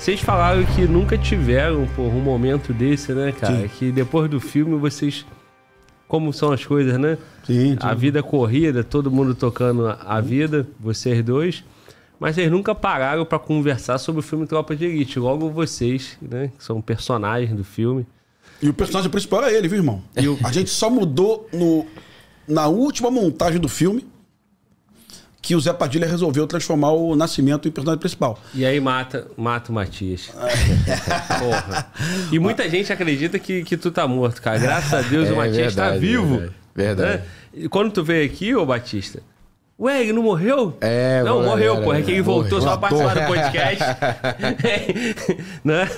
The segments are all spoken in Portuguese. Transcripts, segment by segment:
Vocês falaram que nunca tiveram, por um momento desse, né, cara? Sim. Que depois do filme vocês. Como são as coisas, né? Sim, sim. A vida corrida, todo mundo tocando a vida, vocês dois. Mas vocês nunca pararam para conversar sobre o filme Tropa de Elite. Logo vocês, né? Que são personagens do filme. E o personagem principal é ele, viu, irmão? O... A gente só mudou no, na última montagem do filme que o Zé Padilha resolveu transformar o Nascimento em personagem principal. E aí mata, mata o Matias. Porra. E muita gente acredita que, que tu tá morto, cara. Graças a Deus é, o Matias tá verdade, tá vivo. Verdade. verdade. Né? E quando tu veio aqui, ô Batista, Ué, ele não morreu? É, Não, morreu, era, pô. É, é que ele voltou só para participar do podcast. né?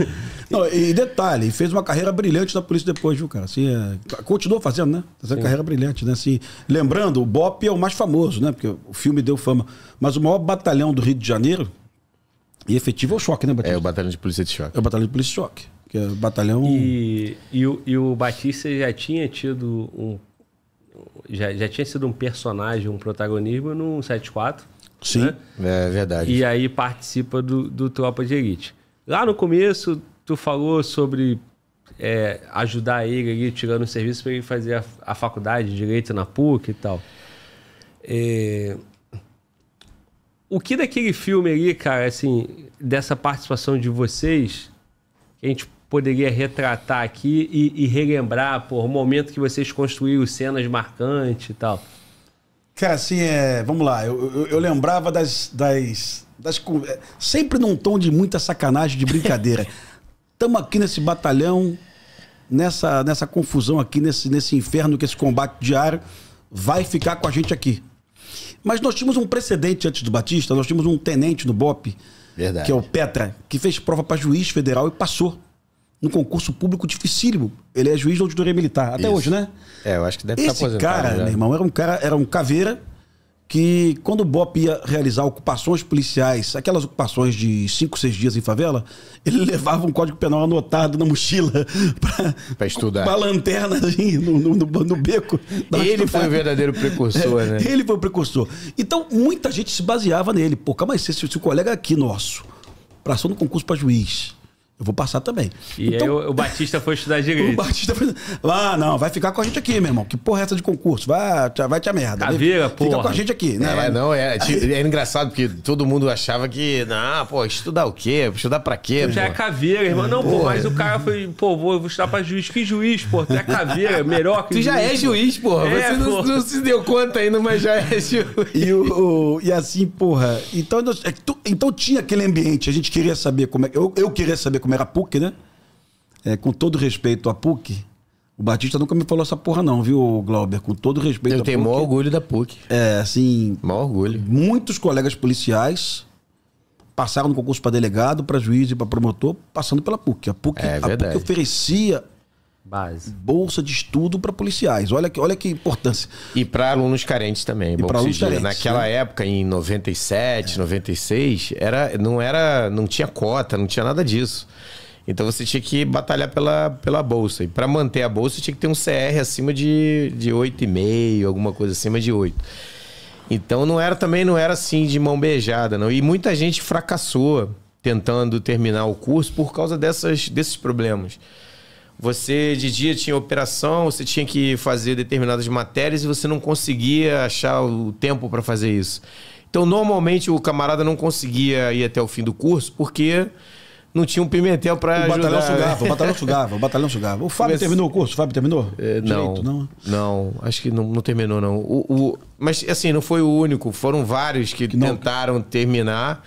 Não, e detalhe, fez uma carreira brilhante na polícia depois, viu, cara? Assim, é, continuou fazendo, né? Tá fazendo Sim. carreira brilhante, né? Assim, lembrando, o Bop é o mais famoso, né? Porque o filme deu fama. Mas o maior batalhão do Rio de Janeiro, e efetivo é o choque, né, Batista? É o batalhão de polícia de choque. É o batalhão de polícia de choque. Que é o batalhão. E, e, o, e o Batista já tinha tido um. Já, já tinha sido um personagem, um protagonismo no 74. Sim. Né? É verdade. E aí participa do, do Tropa de Elite. Lá no começo, Tu falou sobre é, ajudar ele ali, tirando o serviço para ele fazer a, a, faculdade de direito na PUC e tal. É... O que daquele filme ali, cara, assim, dessa participação de vocês, a gente poderia retratar aqui e, e relembrar, por o momento que vocês construíram cenas marcantes e tal? Cara, assim, é, vamos lá, eu, eu, eu lembrava das, das, das. É, sempre num tom de muita sacanagem, de brincadeira. Estamos aqui nesse batalhão, nessa, nessa confusão aqui, nesse, nesse inferno que esse combate diário vai ficar com a gente aqui. Mas nós tínhamos um precedente antes do Batista, nós tínhamos um tenente no BOP, Verdade. que é o Petra, que fez prova para juiz federal e passou no concurso público dificílimo. Ele é juiz da auditoria militar, até Isso. hoje, né? É, eu acho que deve tá estar aposentado. Esse cara, já. meu irmão, era um cara, era um caveira, que quando o BOP ia realizar ocupações policiais, aquelas ocupações de cinco, seis dias em favela, ele levava um código penal anotado na mochila para estudar. Com a lanterna assim, no, no, no, no, beco. Ele foi o verdadeiro precursor, é, né? Ele foi o precursor. Então, muita gente se baseava nele. Pô, calma aí, se, se o colega aqui nosso passou no concurso para juiz, eu vou passar também. E então, aí o, Batista foi estudar direito. o Batista foi. Ah, não, vai ficar com a gente aqui, meu irmão. Que porra é essa de concurso? Vai, vai te a merda. Caveira, Fica porra. Né? com a gente aqui, né? É, não, é, é, é engraçado, porque todo mundo achava que, não, pô, estudar o quê? Estudar pra quê? Já é caveira, irmão. Não, pô, mas o cara foi, pô, vou, vou estudar pra juiz. Que juiz, pô? Tu é caveira, melhor que Tu já é juiz, porra. É, Você não, não, se deu conta ainda, mas já é juiz. E, o, o e assim, porra. Então, então, então tinha aquele ambiente, a gente queria saber como é. Eu, eu queria saber como é como era a PUC, né? É, com todo respeito à PUC, o Batista nunca me falou essa porra, não, viu, Glauber? Com todo respeito. Eu tenho maior orgulho da PUC. É, assim. Maior orgulho. Muitos colegas policiais passaram no concurso para delegado, para juiz e para promotor, passando pela PUC. A PUC, é a PUC oferecia Base. Bolsa de estudo para policiais. Olha que, olha que importância. E para alunos carentes também. E alunos carentes. Naquela né? época, em 97, é. 96, era, não, era, não tinha cota, não tinha nada disso. Então você tinha que batalhar pela, pela bolsa. E para manter a bolsa, tinha que ter um CR acima de, de 8,5, alguma coisa acima de 8. Então não era também não era assim de mão beijada, não. E muita gente fracassou tentando terminar o curso por causa dessas, desses problemas. Você de dia tinha operação, você tinha que fazer determinadas matérias e você não conseguia achar o tempo para fazer isso. Então, normalmente o camarada não conseguia ir até o fim do curso porque não tinha um pimentel para ajudar. Batalhão sugava, o batalhão sugava, o batalhão sugava. O Fábio mas... terminou o curso? O Fábio terminou? É, não, Direito, não, não, acho que não, não terminou não. O, o, mas assim, não foi o único, foram vários que, que tentaram terminar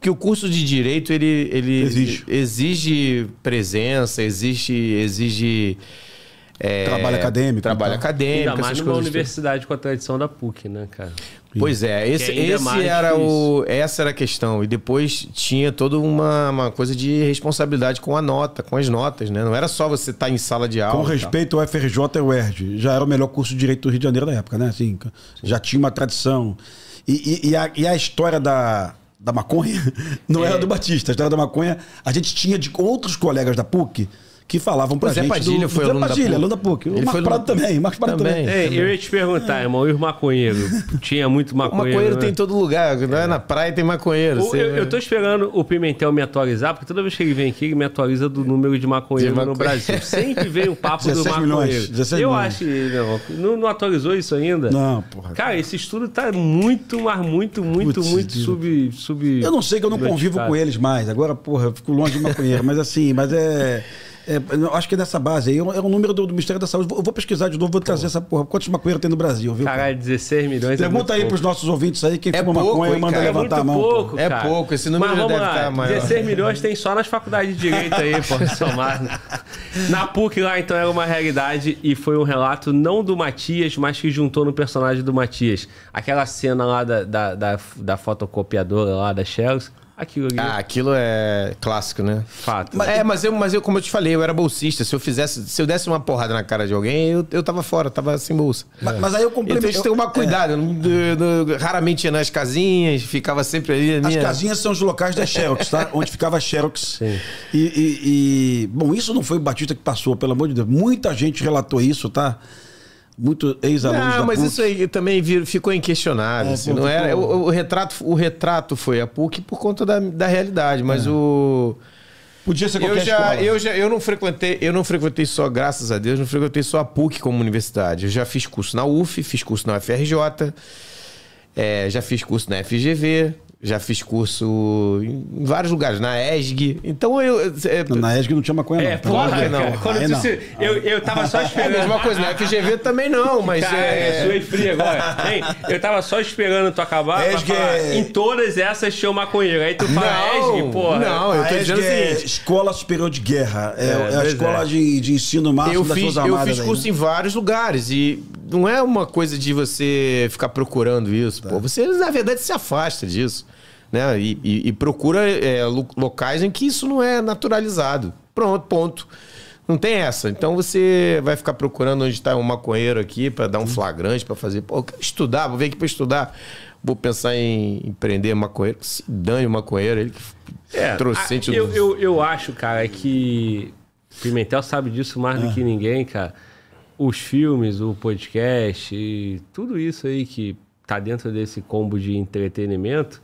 que o curso de direito ele, ele exige. exige presença, exige exige é, trabalho acadêmico. Trabalho tá? acadêmico. Ainda mais numa universidade com a tradição da PUC, né, cara? Pois é, esse, é esse era o, essa era a questão. E depois tinha toda uma, uma coisa de responsabilidade com a nota, com as notas, né? Não era só você estar tá em sala de aula. Com respeito ao FRJ e Erd já era o melhor curso de Direito do Rio de Janeiro da época, né? Assim, Sim. já tinha uma tradição. E, e, e, a, e a história da, da maconha não era é. do Batista, a história da maconha a gente tinha de outros colegas da PUC que falavam pra Zé gente. Padilha do, foi do Zé Padilha, da aluno da PUC. Ele foi Marcos Prado também, Marcos Prado também. também. Ei, eu ia te perguntar, irmão, e os maconheiros? Tinha muito maconheiro. O maconheiro né? tem em todo lugar, é? é. na praia tem maconheiro. O, eu, eu tô esperando o Pimentel me atualizar, porque toda vez que ele vem aqui, ele me atualiza do número de maconheiro, de maconheiro. no Brasil. Sempre vem o papo do maconheiro. Milhões, 16 eu milhões. acho que não, não, atualizou isso ainda. Não, porra. Cara, esse estudo tá muito, mas muito, muito, Putz, muito sub, sub. Eu não sei que eu não convivo com eles mais. Agora, porra, eu fico longe de maconheiro, mas assim, mas é. É, acho que é dessa base aí. É o é número do, do Ministério da Saúde. Vou, vou pesquisar de novo, vou trazer Pô. essa porra. Quantos maconheiros tem no Brasil, viu? Caralho, 16 milhões. É Pergunta é aí pouco. pros nossos ouvintes aí, quem é fuma pouco, maconha e manda cara. levantar é a mão. Pouco, é pouco, esse número Mas, deve lá, estar maior. 16 milhões tem só nas faculdades de direito aí, pode somar. Né? Na PUC lá, então, era uma realidade e foi um relato não do Matias, mas que juntou no personagem do Matias. Aquela cena lá da, da, da, da fotocopiadora lá da Shells aquilo ali. Ah, aquilo é clássico, né? Fato. Mas, é, mas eu, mas eu, como eu te falei, eu era bolsista. Se eu fizesse, se eu desse uma porrada na cara de alguém, eu, eu tava fora, tava sem bolsa. É. Mas, aí eu então, complemento. Então, eu que cuidado. É. Eu, eu, raramente ia nas casinhas, ficava sempre ali. Minha... As casinhas são os locais da Xerox, tá? Onde ficava a Xerox. E, e, e, Bom, isso não foi o Batista que passou, pelo amor de Deus. Muita gente relatou isso, tá? muito ex-alunos Não, mas isso aí também vir, ficou inquestionável. É, assim, não era, é? o, o, retrato, o retrato foi a PUC por conta da, da realidade, mas é. o... Podia ser qualquer eu já, escola. Eu, já, eu, não frequentei, eu não frequentei só, graças a Deus, não frequentei só a PUC como universidade. Eu já fiz curso na UF, fiz curso na UFRJ, é, já fiz curso na FGV, já fiz curso em vários lugares, na ESG. Então eu. É... Na ESG não tinha maconha, é, não. É, porra, não. quando não. Disse, eu, eu tava só esperando. É a mesma coisa, na né? FGV também não, mas. Cara, é... é frio agora. Hein, eu tava só esperando tu acabar. ESG falar, Em todas essas tinha maconheiro. Aí tu fala não, ESG, porra. Não, eu tô ESG dizendo é Escola Superior de Guerra. É, é, é a escola de, de ensino máximo eu das fiz, Eu fiz curso aí, né? em vários lugares. E não é uma coisa de você ficar procurando isso. Tá. Pô, é. você, na verdade, se afasta disso. Né? E, e, e procura é, locais em que isso não é naturalizado. Pronto, ponto. Não tem essa. Então você vai ficar procurando onde está um maconheiro aqui para dar um uhum. flagrante, para fazer. Pô, eu quero estudar, vou vir aqui para estudar. Vou pensar em empreender maconheiro. Se dane o maconheiro, ele que é, trouxe. A, eu, eu, eu acho, cara, que Pimentel sabe disso mais ah. do que ninguém, cara os filmes, o podcast e tudo isso aí que tá dentro desse combo de entretenimento,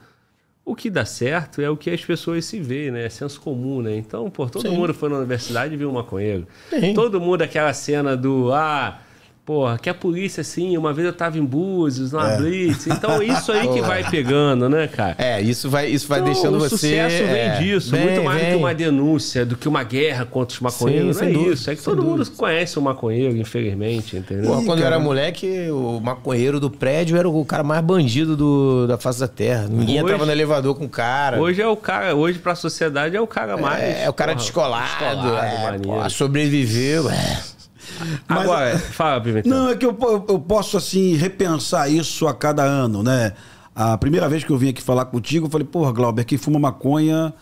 o que dá certo é o que as pessoas se veem, né? É senso comum, né? Então, por todo Sim. mundo foi na universidade e viu um maconheiro. Sim. Todo mundo aquela cena do ah, Porra, que a polícia, assim, uma vez eu tava em Búzios, na é. Blitz. Então, isso aí que vai pegando, né, cara? É, isso vai, isso vai então, deixando o você... o sucesso vem é, disso. muito mais do que uma denúncia, do que uma guerra contra os maconheiros. Sim, não é dúvida, isso. É que todo dúvida. mundo conhece o maconheiro, infelizmente, entendeu? Porra, quando cara. eu era moleque, o maconheiro do prédio era o cara mais bandido do, da face da terra. Ninguém hoje, entrava no elevador com o cara. Hoje é o cara... Hoje, pra sociedade, é o cara é, mais... É, é o cara porra, descolado. descolado é, pô, sobreviveu. É. Mas, Agora, é- fala, Pimentão. Não, é que eu, eu posso, assim, repensar isso a cada ano, né? A primeira vez que eu vim aqui falar contigo, eu falei, porra, Glauber, quem fuma maconha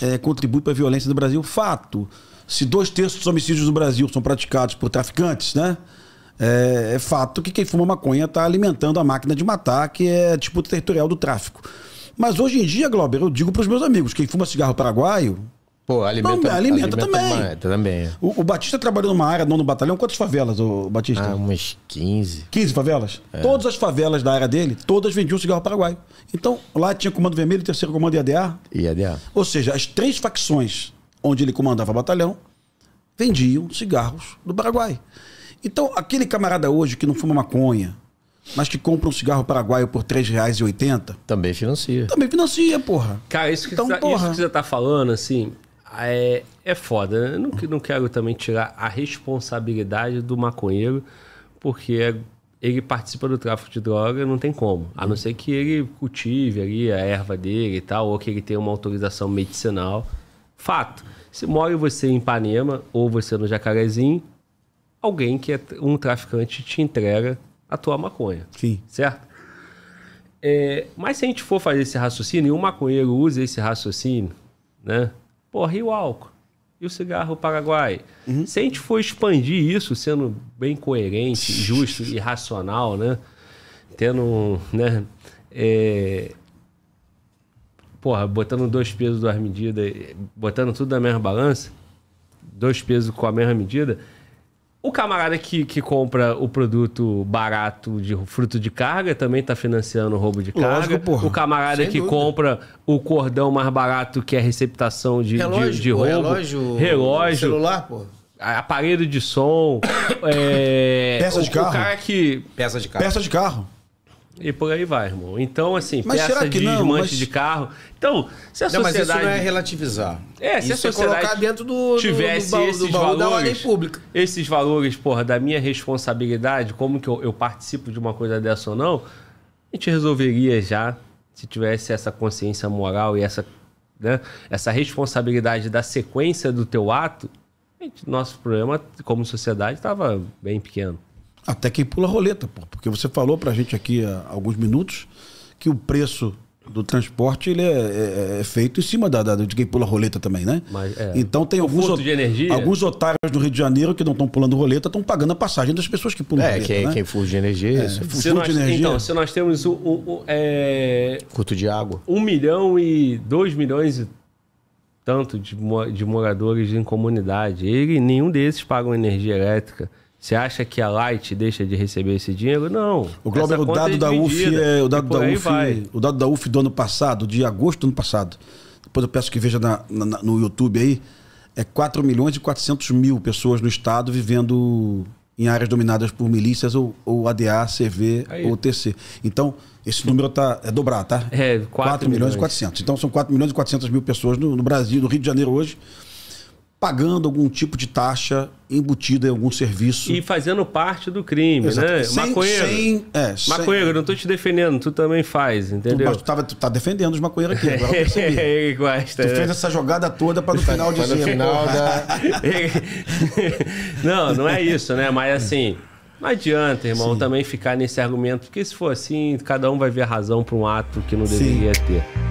é, contribui para a violência no Brasil. Fato. Se dois terços dos homicídios no Brasil são praticados por traficantes, né? É, é fato que quem fuma maconha está alimentando a máquina de matar, que é a tipo, disputa territorial do tráfico. Mas hoje em dia, Glauber, eu digo para os meus amigos, quem fuma cigarro paraguaio Pô, alimenta, alimenta, alimenta também. Uma, também. O, o, Batista trabalhou numa área, não no batalhão. Quantas favelas, o Batista? Ah, umas 15. 15 favelas? É. Todas as favelas da área dele, todas vendiam cigarro paraguaio. Então, lá tinha Comando Vermelho, Terceiro Comando e ADA. E ADA. Ou seja, as três facções onde ele comandava batalhão vendiam cigarros do Paraguai. Então, aquele camarada hoje que não fuma maconha, mas que compra um cigarro paraguaio por R$3,80... Também financia. Também financia, porra. Cara, isso que, então, você, tá- porra. Tá falando, assim ah, é, é foda. Né? Eu não, não quero também tirar a responsabilidade do maconheiro, porque é, ele participa do tráfico de droga, não tem como. A não ser que ele cultive ali a erva dele e tal, ou que ele tenha uma autorização medicinal. Fato. Se mora você em Ipanema ou você no Jacarezinho, alguém que é um traficante te entrega a tua maconha. Sim. Certo? É, mas se a gente for fazer esse raciocínio, e um maconheiro usa esse raciocínio, né? Porra, e o álcool? E o cigarro paraguai? Uhum. Se a gente for expandir isso, sendo bem coerente, justo e racional, né? Tendo, né? É... Porra, botando dois pesos, duas medidas, botando tudo na mesma balança, dois pesos com a mesma medida, o camarada que, que compra o produto barato de fruto de carga também está financiando o roubo de carga. Lógico, porra. O camarada Sem que dúvida. compra o cordão mais barato que é receptação de, relógio, de, de roubo. relógio, relógio. Celular, pô. Aparelho de som. é, Peça de o, carro. O cara que. Peça de carro. Peça de carro. E por aí vai, irmão. Então, assim, mas peça de não? desmanche mas... de carro. Então, se a não, sociedade. Mas isso não é relativizar. É, se isso a sociedade. É colocar dentro do. Tivesse do, do, do esses valores. Da ordem pública. Esses valores, porra, da minha responsabilidade, como que eu, eu participo de uma coisa dessa ou não, a gente resolveria já se tivesse essa consciência moral e essa, né, essa responsabilidade da sequência do teu ato. Gente, nosso problema como sociedade estava bem pequeno. Até quem pula roleta, pô. Porque você falou pra gente aqui há alguns minutos que o preço do transporte ele é, é, é feito em cima da, da, de quem pula roleta também, né? Mas, é. Então tem o alguns, alguns otários do Rio de Janeiro que não estão pulando roleta, estão pagando a passagem das pessoas que pulam é, roleta. Quem, né? quem fuge de energia, é, se fuge nós, de energia. Então, se nós temos um, um, é, curto de água. Um milhão e dois milhões e tanto de, de moradores em comunidade. Ele, nenhum desses pagam energia elétrica. Você acha que a Light deixa de receber esse dinheiro? Não. O Glauber, o é dado é da UF é o dado da UF, o dado da UF do ano passado, de agosto do ano passado. Depois eu peço que veja na, na, no YouTube aí, é 4 milhões e 400 mil pessoas no estado vivendo em áreas dominadas por milícias ou, ou ADA, CV aí. ou TC. Então, esse número tá, é dobrar, tá? É, 4, 4 milhões e 400. Então, são 4 milhões e 400 mil pessoas no, no Brasil, no Rio de Janeiro hoje, pagando algum tipo de taxa embutida em algum serviço. E fazendo parte do crime, Exato. né? Sem, maconheiro. Sem, é, maconheiro, sem... não estou te defendendo, tu também faz, entendeu? Mas tu, tava, tu tá defendendo os maconheiros aqui, agora eu percebi. É, gosta, tu né? fez essa jogada toda para no final dizer... final da... não, não é isso, né? Mas assim... Não adianta, irmão, Sim. também ficar nesse argumento, porque se for assim, cada um vai ver a razão para um ato que não deveria Sim. ter.